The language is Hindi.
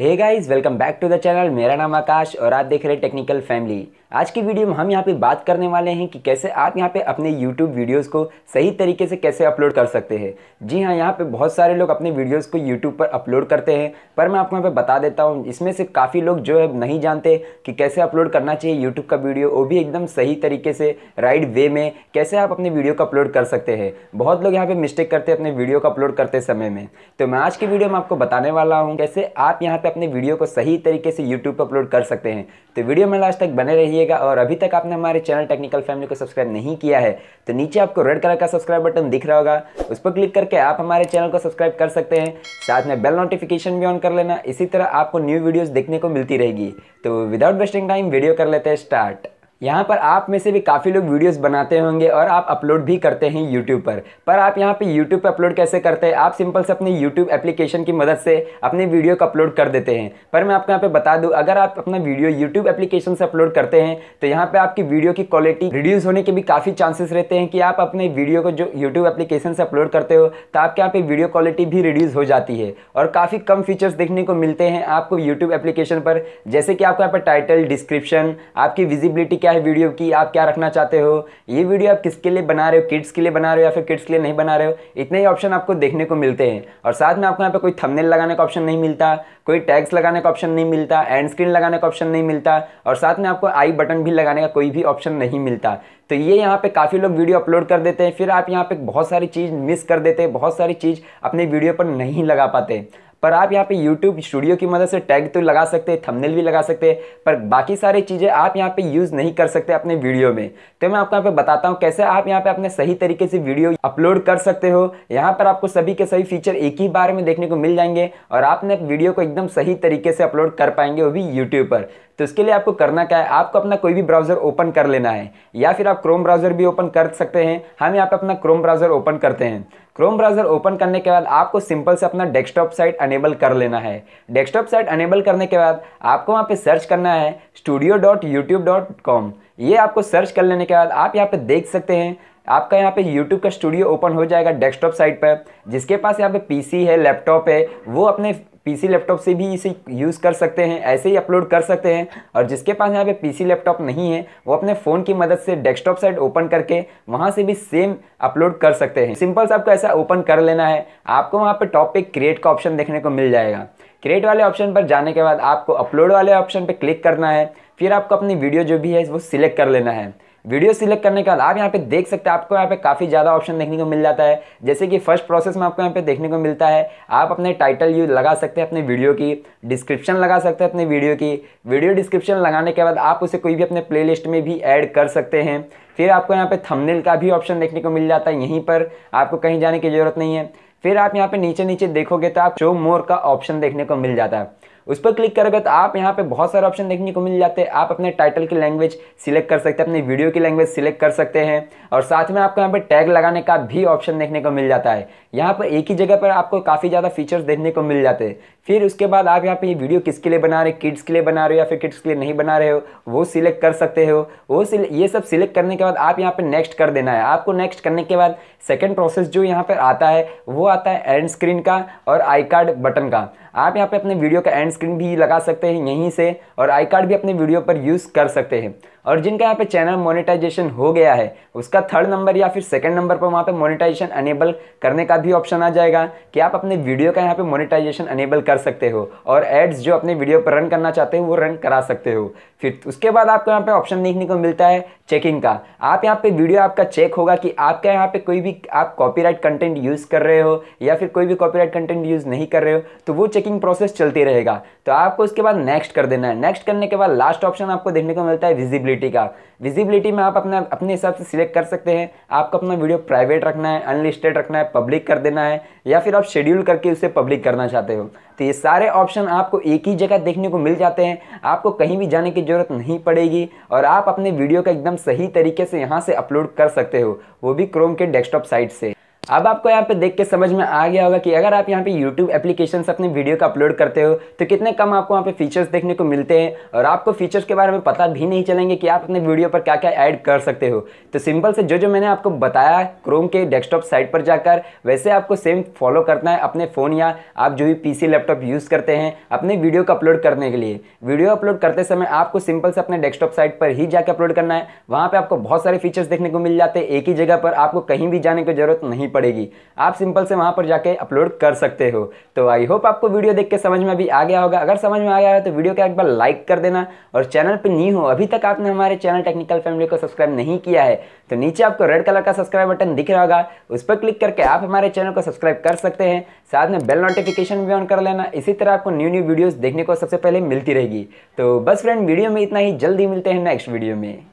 hey guys welcome back to the channel मेरा नाम आकाश और आप देख रहे हैं टेक्निकल फैमिली आज की वीडियो में हम यहाँ पे बात करने वाले हैं कि कैसे आप यहाँ पे अपने YouTube वीडियोस को सही तरीके से कैसे अपलोड कर सकते हैं जी हाँ यहाँ पे बहुत सारे लोग अपने वीडियोस को YouTube पर अपलोड करते हैं पर मैं आपको यहाँ पे बता देता हूँ इसमें से काफ़ी लोग जो है नहीं जानते कि कैसे अपलोड करना चाहिए यूट्यूब का वीडियो वो भी एकदम सही तरीके से राइट वे में कैसे आप अपने वीडियो को अपलोड कर सकते हैं बहुत लोग यहाँ पर मिस्टेक करते हैं अपने वीडियो को अपलोड करते समय में तो मैं आज की वीडियो में आपको बताने वाला हूँ कैसे आप यहाँ पर अपने वीडियो को सही तरीके से यूट्यूब पर अपलोड कर सकते हैं तो वीडियो में लास्ट तक बने रहिएगा और अभी तक आपने हमारे चैनल टेक्निकल फैमिली को सब्सक्राइब नहीं किया है तो नीचे आपको रेड कलर का सब्सक्राइब बटन दिख रहा होगा उस पर क्लिक करके आप हमारे चैनल को सब्सक्राइब कर सकते हैं साथ में बेल नोटिफिकेशन भी ऑन कर लेना इसी तरह आपको न्यू वीडियोज़ देखने को मिलती रहेगी तो विदाउट वेस्टिंग टाइम वीडियो कर लेते हैं स्टार्ट यहाँ पर आप में से भी काफ़ी लोग वीडियोस बनाते होंगे और आप अपलोड भी करते हैं यूट्यूब पर पर आप यहाँ पे यूट्यूब पे अपलोड कैसे करते हैं आप सिंपल से अपने यूट्यूब एप्लीकेशन की मदद से अपने वीडियो को अपलोड कर देते हैं पर मैं आपको यहाँ पे बता दूँ अगर आप अपना वीडियो यूट्यूब एप्लीकेशन से अपलोड करते हैं तो यहाँ पर आपकी वीडियो की क्वालिटी रिड्यूस होने के भी काफ़ी चांसेस रहते हैं कि आप अपने वीडियो को जो यूट्यूब एप्लीकेशन से अपलोड करते हो तो आपके यहाँ पर वीडियो क्वालिटी भी रिड्यूस हो जाती है और काफ़ी कम फीचर्स देखने को मिलते हैं आपको यूट्यूब एप्लीकेशन पर जैसे कि आपको यहाँ पर टाइटल डिस्क्रिप्शन आपकी विजिबिलिटी क्या क्या है वीडियो की आप क्या रखना चाहते हो ये वीडियो आप किसके लिए बना रहे हो किड्स के लिए बना रहे हो या फिर किड्स के लिए नहीं बना रहे हो इतने ही ऑप्शन आपको देखने को मिलते हैं और साथ में आपको यहाँ पे कोई थमनेल लगाने का ऑप्शन नहीं मिलता कोई टैग्स लगाने का ऑप्शन नहीं मिलता एंड स्क्रीन लगाने का ऑप्शन नहीं मिलता और साथ में आपको आई बटन भी लगाने का कोई भी ऑप्शन नहीं मिलता तो ये यहाँ पे काफ़ी लोग वीडियो अपलोड कर देते हैं फिर आप यहाँ पे बहुत सारी चीज़ मिस कर देते हैं बहुत सारी चीज़ अपने वीडियो पर नहीं लगा पाते पर आप यहाँ पे यूट्यूब स्टूडियो की मदद से टैग तो लगा सकते हैं थंबनेल भी लगा सकते हैं पर बाकी सारी चीज़ें आप यहाँ पे यूज़ नहीं कर सकते अपने वीडियो में तो मैं आपको यहाँ पे बताता हूँ कैसे आप यहाँ पे अपने सही तरीके से वीडियो अपलोड कर सकते हो यहाँ पर आपको सभी के सभी फीचर एक ही बार में देखने को मिल जाएंगे और आपने वीडियो को एकदम सही तरीके से अपलोड कर पाएंगे वो भी यूट्यूब पर तो इसके लिए आपको करना क्या है आपको अपना कोई भी ब्राउज़र ओपन कर लेना है या फिर आप क्रोम ब्राउज़र भी ओपन कर सकते हैं हम यहाँ पे अपना क्रोम ब्राउज़र ओपन करते हैं क्रोम ब्राउज़र ओपन करने के बाद आपको सिंपल से अपना डेस्कटॉप साइट अनेबल कर लेना है डेस्कटॉप साइट अनेबल करने के बाद आपको वहाँ पे सर्च करना है studio dot YouTube dot com ये आपको सर्च कर लेने के बाद आप यहाँ पे देख सकते हैं आपका यहाँ पे YouTube का स्टूडियो ओपन हो जाएगा डेस्कटॉप साइट पर जिसके पास यहाँ पे पीसी है लैपटॉप है वो अपने पीसी लैपटॉप से भी इसे यूज़ कर सकते हैं ऐसे ही अपलोड कर सकते हैं और जिसके पास यहाँ पे पीसी लैपटॉप नहीं है वो अपने फ़ोन की मदद से डेस्कटॉप साइट ओपन करके वहाँ से भी सेम अपलोड कर सकते हैं सिंपल से आपको ऐसा ओपन कर लेना है आपको वहाँ पर टॉप पे क्रिएट का ऑप्शन देखने को मिल जाएगा क्रिएट वाले ऑप्शन पर जाने के बाद आपको अपलोड वाले ऑप्शन पर क्लिक करना है फिर आपको अपनी वीडियो जो भी है वो सिलेक्ट कर लेना है वीडियो सिलेक्ट करने के बाद आप यहाँ पे देख सकते हैं आपको यहाँ पे काफ़ी ज़्यादा ऑप्शन देखने को मिल जाता है जैसे कि फर्स्ट प्रोसेस में आपको यहाँ पे देखने को मिलता है आप अपने टाइटल यू लगा सकते हैं अपने वीडियो की डिस्क्रिप्शन लगा सकते हैं अपने वीडियो की वीडियो डिस्क्रिप्शन लगाने के बाद आप उसे कोई भी अपने प्ले में भी ऐड कर सकते हैं फिर आपको यहाँ पे थमनेल का भी ऑप्शन देखने को मिल जाता है यहीं पर आपको कहीं जाने की ज़रूरत नहीं है फिर आप यहाँ पे नीचे नीचे देखोगे तो आप शो मोर का ऑप्शन देखने को मिल जाता है उस पर क्लिक करोगे तो आप यहाँ पे बहुत सारे ऑप्शन देखने को मिल जाते हैं आप अपने टाइटल की लैंग्वेज सिलेक्ट कर सकते हैं अपनी वीडियो की लैंग्वेज सिलेक्ट कर सकते हैं और साथ में आपको यहाँ पर टैग लगाने का भी ऑप्शन देखने को मिल जाता है यहाँ पर एक ही जगह पर आपको काफ़ी ज़्यादा फीचर्स देखने को मिल जाते हैं फिर उसके बाद आप यहाँ पे ये वीडियो किसके लिए बना रहे किड्स के लिए बना रहे हो या फिर किड्स के लिए नहीं बना रहे हो वो सिलेक्ट कर सकते हो वो ये सब सिलेक्ट करने के बाद आप यहाँ पे नेक्स्ट कर देना है आपको नेक्स्ट करने के बाद सेकेंड प्रोसेस जो यहाँ पर आता है वो आता है एंड स्क्रीन का और आई कार्ड बटन का आप यहाँ पे अपने वीडियो का एंड स्क्रीन भी लगा सकते हैं यहीं से और आई कार्ड भी अपने वीडियो पर यूज़ कर सकते हैं और जिनका यहाँ पे चैनल मोनेटाइजेशन हो गया है उसका थर्ड नंबर या फिर सेकंड नंबर पर वहाँ पे मोनेटाइजेशन अनेबल करने का भी ऑप्शन आ जाएगा कि आप अपने वीडियो का यहाँ पे मोनेटाइजेशन अनेबल कर सकते हो और एड्स जो अपने वीडियो पर रन करना चाहते हो वो रन करा सकते हो फिर उसके बाद आपको यहाँ पे ऑप्शन देखने को मिलता है चेकिंग का आप यहाँ पे वीडियो आपका चेक होगा कि आपका यहाँ पे कोई भी आप कॉपी कंटेंट यूज़ कर रहे हो या फिर कोई भी कॉपी कंटेंट यूज़ नहीं कर रहे हो तो वो चेकिंग प्रोसेस चलती रहेगा तो आपको उसके बाद नेक्स्ट कर देना है नेक्स्ट करने के बाद लास्ट ऑप्शन आपको देखने को मिलता है विजिबिलिटी विजिबिलिटी का विजिबिलिटी में आप अपना अपने हिसाब से सिलेक्ट कर सकते हैं आपको अपना वीडियो प्राइवेट रखना है अनलिस्टेड रखना है पब्लिक कर देना है या फिर आप शेड्यूल करके उसे पब्लिक करना चाहते हो तो ये सारे ऑप्शन आपको एक ही जगह देखने को मिल जाते हैं आपको कहीं भी जाने की ज़रूरत नहीं पड़ेगी और आप अपने वीडियो का एकदम सही तरीके से यहाँ से अपलोड कर सकते हो वो भी क्रोम के डेस्कटॉप साइट से अब आपको यहाँ पे देख के समझ में आ गया होगा कि अगर आप यहाँ पे YouTube एप्लीकेशन से अपने वीडियो का अपलोड करते हो तो कितने कम आपको वहाँ पे फीचर्स देखने को मिलते हैं और आपको फीचर्स के बारे में पता भी नहीं चलेंगे कि आप अपने वीडियो पर क्या क्या ऐड कर सकते हो तो सिंपल से जो जो मैंने आपको बताया क्रोम के डेस्कटॉप साइट पर जाकर वैसे आपको सेम फॉलो करना है अपने फ़ोन या आप जो भी पी लैपटॉप यूज़ करते हैं अपने वीडियो को अपलोड करने के लिए वीडियो अपलोड करते समय आपको सिंपल से अपने डेस्कटॉप साइट पर ही जाकर अपलोड करना है वहाँ पर आपको बहुत सारे फीचर्स देखने को मिल जाते हैं एक ही जगह पर आपको कहीं भी जाने की जरूरत नहीं करनी पड़ेगी आप सिंपल से वहाँ पर जाके अपलोड कर सकते हो तो आई होप आपको वीडियो देख के समझ में अभी आ गया होगा अगर समझ में आ गया हो तो वीडियो का एक बार लाइक कर देना और चैनल पर नहीं हो अभी तक आपने हमारे चैनल टेक्निकल फैमिली को सब्सक्राइब नहीं किया है तो नीचे आपको रेड कलर का सब्सक्राइब बटन दिख रहा होगा उस पर क्लिक करके आप हमारे चैनल को सब्सक्राइब कर सकते हैं साथ में बेल नोटिफिकेशन भी ऑन कर लेना इसी तरह आपको न्यू न्यू वीडियोस देखने को सबसे पहले मिलती रहेगी तो बस फ्रेंड वीडियो में इतना ही जल्दी मिलते हैं नेक्स्ट वीडियो में